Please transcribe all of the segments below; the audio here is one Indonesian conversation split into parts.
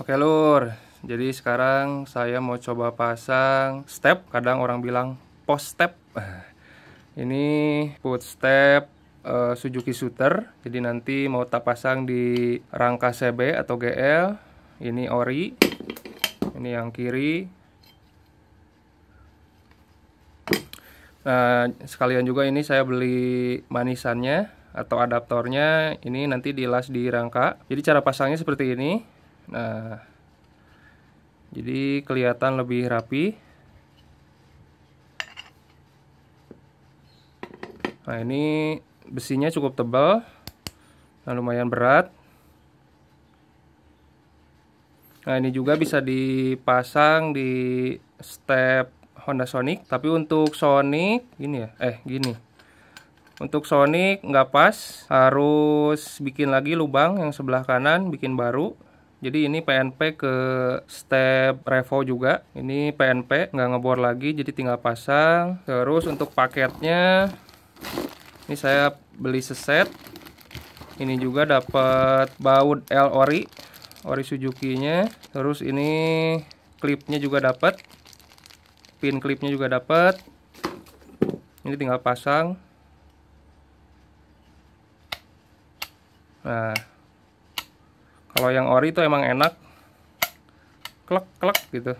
Oke lur, jadi sekarang saya mau coba pasang step. Kadang orang bilang post step. Ini step uh, Suzuki Suter. Jadi nanti mau tak pasang di rangka CB atau GL. Ini ori. Ini yang kiri. Nah, sekalian juga ini saya beli manisannya atau adaptornya. Ini nanti dilas di rangka. Jadi cara pasangnya seperti ini Nah, jadi kelihatan lebih rapi. Nah, ini besinya cukup tebal. Nah, lumayan berat. Nah, ini juga bisa dipasang di step Honda Sonic, tapi untuk Sonic gini ya. Eh, gini. Untuk Sonic nggak pas, harus bikin lagi lubang yang sebelah kanan, bikin baru. Jadi ini PNP ke step revo juga. Ini PNP nggak ngebor lagi, jadi tinggal pasang. Terus untuk paketnya, ini saya beli seset. Ini juga dapat baut L ori, ori Suzuki-nya. Terus ini klipnya juga dapat, pin klipnya juga dapat. Ini tinggal pasang. Nah, kalau yang ori itu emang enak klek klek gitu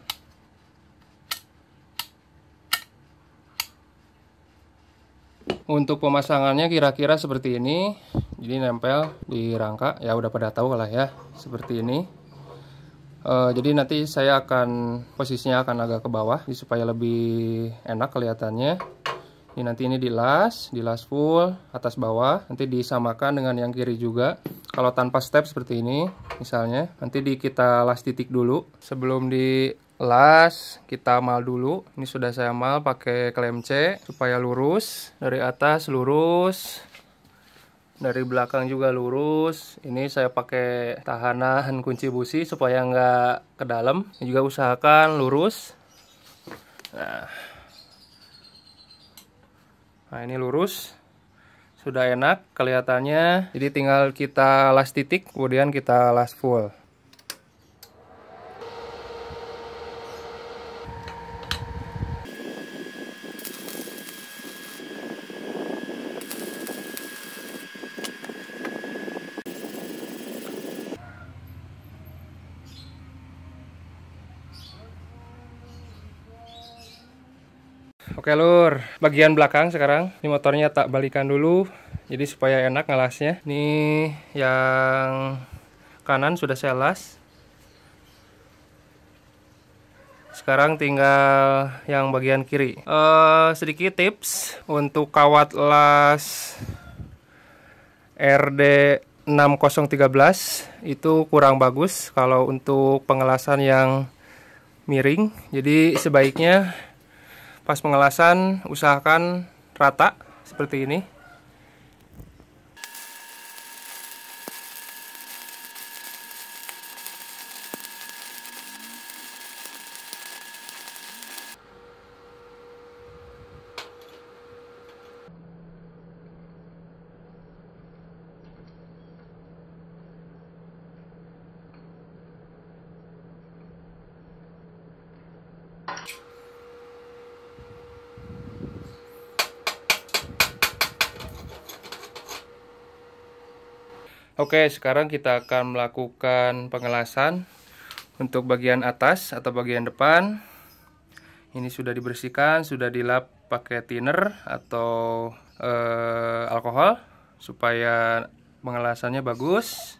untuk pemasangannya kira-kira seperti ini jadi nempel di rangka ya udah pada tahu lah ya seperti ini e, jadi nanti saya akan posisinya akan agak ke bawah supaya lebih enak kelihatannya ini nanti ini dilas dilas full atas bawah nanti disamakan dengan yang kiri juga kalau tanpa step seperti ini misalnya nanti di kita las titik dulu sebelum di las kita mal dulu ini sudah saya mal pakai klem C supaya lurus dari atas lurus dari belakang juga lurus ini saya pakai tahanan kunci busi supaya nggak ke dalam ini juga usahakan lurus nah, nah ini lurus sudah enak kelihatannya. Jadi tinggal kita las titik, kemudian kita las full. Oke lur, bagian belakang sekarang. Ini motornya tak balikan dulu, jadi supaya enak ngelasnya. Ini yang kanan sudah saya las. Sekarang tinggal yang bagian kiri. Uh, sedikit tips untuk kawat las RD 6013 itu kurang bagus kalau untuk pengelasan yang miring. Jadi sebaiknya Pas pengelasan usahakan rata seperti ini. Oke, sekarang kita akan melakukan pengelasan untuk bagian atas atau bagian depan. Ini sudah dibersihkan, sudah dilap pakai thinner atau eh, alkohol supaya pengelasannya bagus.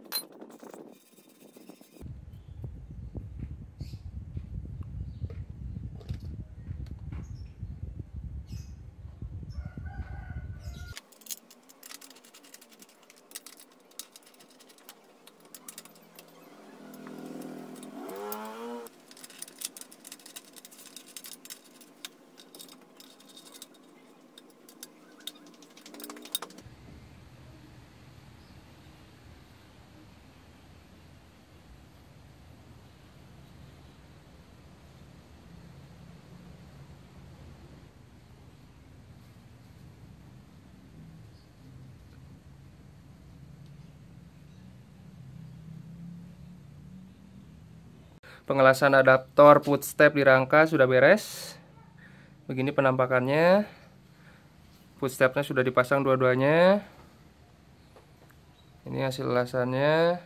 Pengelasan adaptor footstep di rangka sudah beres. Begini penampakannya. Footstepnya sudah dipasang dua-duanya. Ini hasil lasannya.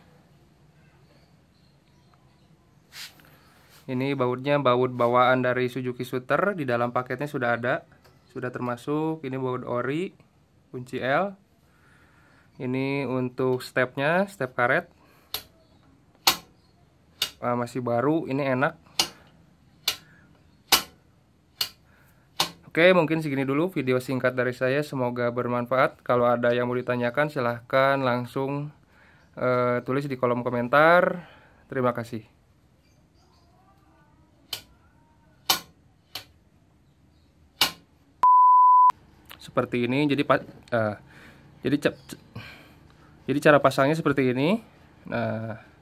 Ini bautnya baut bawaan dari Suzuki Suter di dalam paketnya sudah ada, sudah termasuk. Ini baut ori kunci L. Ini untuk stepnya, step karet uh, masih baru ini enak Oke, mungkin segini dulu video singkat dari saya. Semoga bermanfaat. Kalau ada yang mau ditanyakan, silahkan langsung uh, tulis di kolom komentar. Terima kasih. Seperti ini, jadi uh, jadi cep, jadi cara pasangnya seperti ini. Nah.